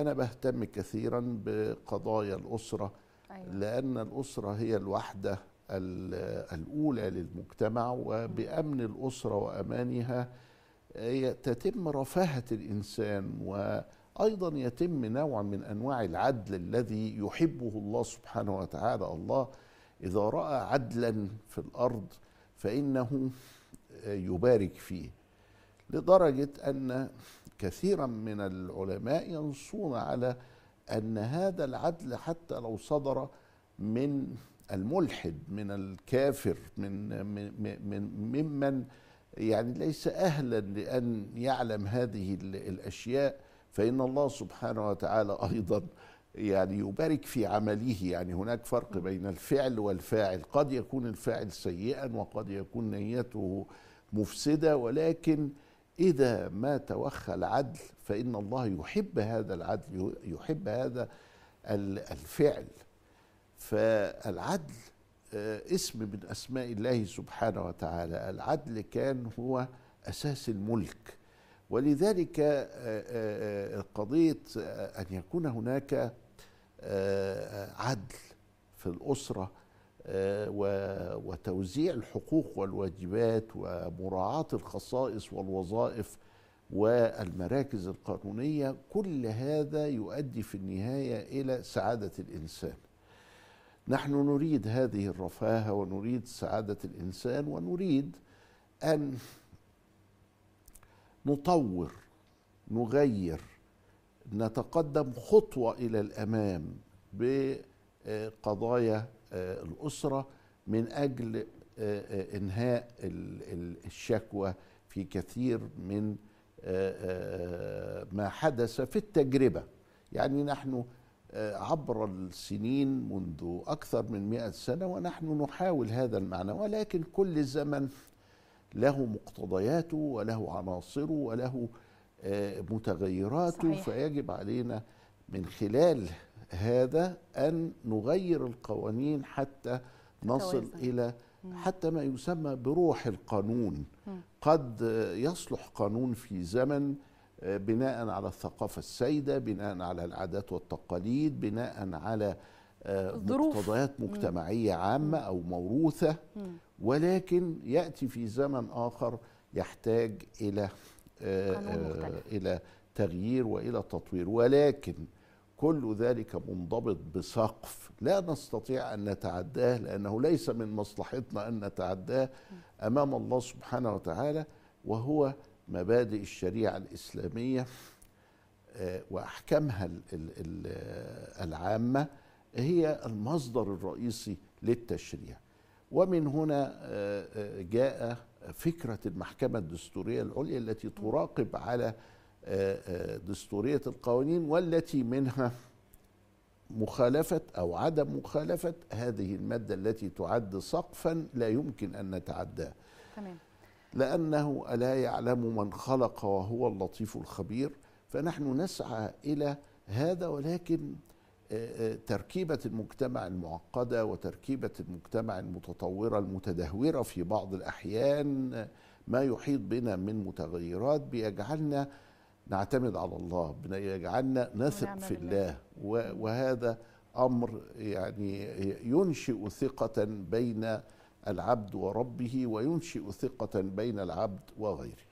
انا بهتم كثيرا بقضايا الاسره أيوة. لان الاسره هي الوحده الاولى للمجتمع وبامن الاسره وامانها تتم رفاهه الانسان وايضا يتم نوع من انواع العدل الذي يحبه الله سبحانه وتعالى الله اذا راى عدلا في الارض فانه يبارك فيه لدرجه ان كثيرا من العلماء ينصون على ان هذا العدل حتى لو صدر من الملحد من الكافر من من ممن يعني ليس اهلا لان يعلم هذه الاشياء فان الله سبحانه وتعالى ايضا يعني يبارك في عمله يعني هناك فرق بين الفعل والفاعل قد يكون الفاعل سيئا وقد يكون نيته مفسده ولكن إذا ما توخى العدل فإن الله يحب هذا العدل يحب هذا الفعل فالعدل آه، اسم من أسماء الله سبحانه وتعالى العدل كان هو أساس الملك ولذلك آه، آه، قضية أن يكون هناك عدل في الأسرة آه، وتوزيع الحقوق والواجبات ومراعاة الخصائص والوظائف والمراكز القانونية كل هذا يؤدي في النهاية إلى سعادة الإنسان نحن نريد هذه الرفاهة ونريد سعادة الإنسان ونريد أن نطور نغير نتقدم خطوة إلى الأمام بقضايا آه، الاسره من اجل آه، آه، انهاء الشكوى في كثير من ما حدث في التجربه يعني نحن عبر السنين منذ أكثر من مئة سنة ونحن نحاول هذا المعنى ولكن كل زمن له مقتضياته وله عناصره وله متغيراته صحيح. فيجب علينا من خلال هذا أن نغير القوانين حتى نصل إلى حتى ما يسمى بروح القانون قد يصلح قانون في زمن آه، بناء على الثقافة السائدة بناء على العادات والتقاليد بناء على آه، مقتضيات مجتمعية عامة أو موروثة ولكن يأتي في زمن آخر يحتاج إلى آه، إلى تغيير وإلى تطوير ولكن كل ذلك منضبط بسقف لا نستطيع ان نتعداه لانه ليس من مصلحتنا ان نتعداه امام الله سبحانه وتعالى وهو مبادئ الشريعه الاسلاميه آه، واحكامها العامه هي المصدر الرئيسي للتشريع ومن هنا آه، آه، جاء فكره المحكمه الدستوريه العليا التي تراقب على آه، آه، دستورية القوانين والتي منها مخالفة أو عدم مخالفة هذه المادة التي تعد سقفا لا يمكن أن نتعداه تمام. لأنه ألا يعلم من خلق وهو اللطيف الخبير فنحن نسعى إلى هذا ولكن آه، تركيبة المجتمع المعقدة وتركيبة المجتمع المتطورة المتدهورة في بعض الأحيان ما يحيط بنا من متغيرات بيجعلنا نعتمد على الله يجعلنا نثق في الله وهذا امر يعني ينشئ ثقه بين العبد وربه وينشئ ثقه بين العبد وغيره